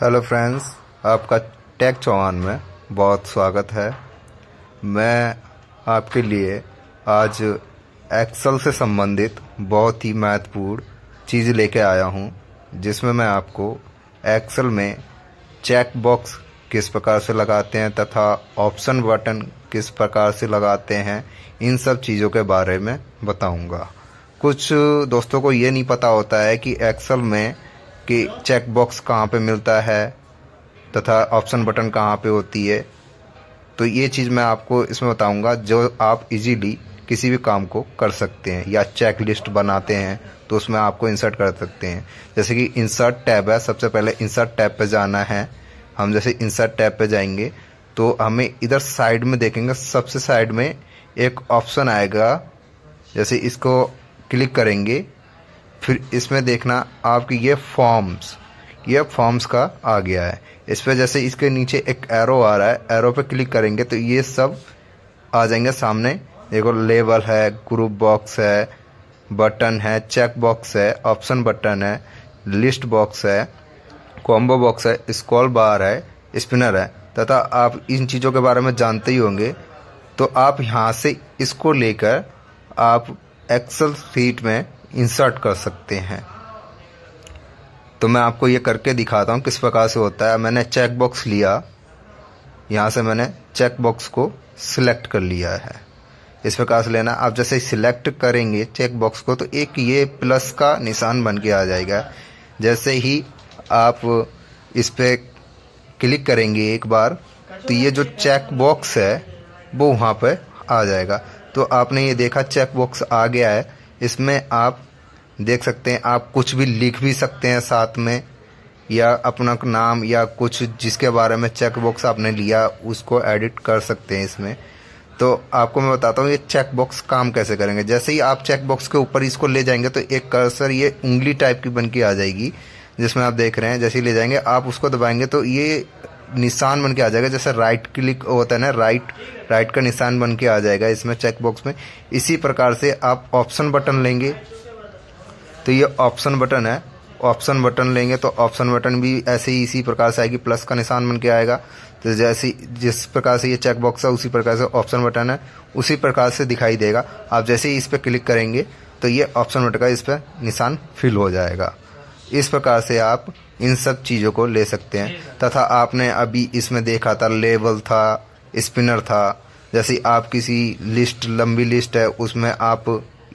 hello friends आपका tag Chauhan में बहुत स्वागत है मैं आपके लिए आज एक्सल से संबंधित बहुत ही महत्वपूर्ण चीज़ लेके आया हूँ जिसमें मैं आपको एक्सल में चेक बॉक्स किस प्रकार से लगाते हैं तथा ऑप्शन बटन किस प्रकार से लगाते हैं इन सब चीज़ों के बारे में बताऊँगा कुछ दोस्तों को ये नहीं पता होता है कि एक्सल में कि चेक बॉक्स कहाँ पे मिलता है तथा ऑप्शन बटन कहाँ पे होती है तो ये चीज़ मैं आपको इसमें बताऊंगा जो आप इजीली किसी भी काम को कर सकते हैं या चेक लिस्ट बनाते हैं तो उसमें आपको इंसर्ट कर सकते हैं जैसे कि इंसर्ट टैब है सबसे पहले इंसर्ट टैब पर जाना है हम जैसे इंसर्ट टैब पर जाएंगे तो हमें इधर साइड में देखेंगे सबसे साइड में एक ऑप्शन आएगा जैसे इसको क्लिक करेंगे फिर इसमें देखना आपकी ये फॉर्म्स ये फॉर्म्स का आ गया है इस पर जैसे इसके नीचे एक एरो आ रहा है एरो पे क्लिक करेंगे तो ये सब आ जाएंगे सामने देखो लेबल है ग्रुप बॉक्स है बटन है चेक बॉक्स है ऑप्शन बटन है लिस्ट बॉक्स है कॉम्बो बॉक्स है स्कॉल बार है स्पिनर है तथा आप इन चीज़ों के बारे में जानते ही होंगे तो आप यहाँ से इसको लेकर आप एक्सेल सीट में इंसर्ट कर सकते हैं तो मैं आपको ये करके दिखाता हूँ किस प्रकार से होता है मैंने चेक बॉक्स लिया यहाँ से मैंने चेक बॉक्स को सिलेक्ट कर लिया है इस प्रकार से लेना आप जैसे सिलेक्ट करेंगे चेक बॉक्स को तो एक ये प्लस का निशान बन के आ जाएगा जैसे ही आप इस पर क्लिक करेंगे एक बार तो ये जो चेक बॉक्स है वो वहाँ पर आ जाएगा तो आपने ये देखा चेक बॉक्स आ गया है इसमें आप देख सकते हैं आप कुछ भी लिख भी सकते हैं साथ में या अपना नाम या कुछ जिसके बारे में चेक बॉक्स आपने लिया उसको एडिट कर सकते हैं इसमें तो आपको मैं बताता हूँ ये चेक बॉक्स काम कैसे करेंगे जैसे ही आप चेक बॉक्स के ऊपर इसको ले जाएंगे तो एक कर्सर ये उंगली टाइप की बन के आ जाएगी जिसमें आप देख रहे हैं जैसे ही ले जाएंगे आप उसको दबाएंगे तो ये निशान बन के आ जाएगा जैसे राइट क्लिक होता है ना राइट राइट का निशान बन के आ जाएगा इसमें चेक बॉक्स में इसी प्रकार से आप ऑप्शन बटन लेंगे तो ये ऑप्शन बटन है ऑप्शन बटन लेंगे तो ऑप्शन बटन भी ऐसे ही इसी प्रकार से आएगी प्लस का निशान बन के आएगा तो जैसे जिस प्रकार से ये चेक बॉक्स है उसी प्रकार से ऑप्शन बटन है उसी प्रकार से दिखाई देगा आप जैसे ही इस पर क्लिक करेंगे तो ये ऑप्शन बटन का इस पर निशान फिल हो जाएगा इस प्रकार से आप इन सब चीज़ों को ले सकते हैं तथा आपने अभी इसमें देखा था लेबल था स्पिनर था जैसे आप किसी लिस्ट लंबी लिस्ट है उसमें आप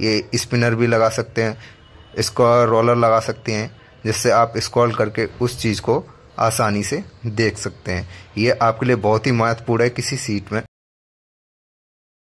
ये स्पिनर भी लगा सकते हैं स्कॉर रोलर लगा सकते हैं जिससे आप स्क्रॉल करके उस चीज़ को आसानी से देख सकते हैं ये आपके लिए बहुत ही महत्वपूर्ण है किसी सीट में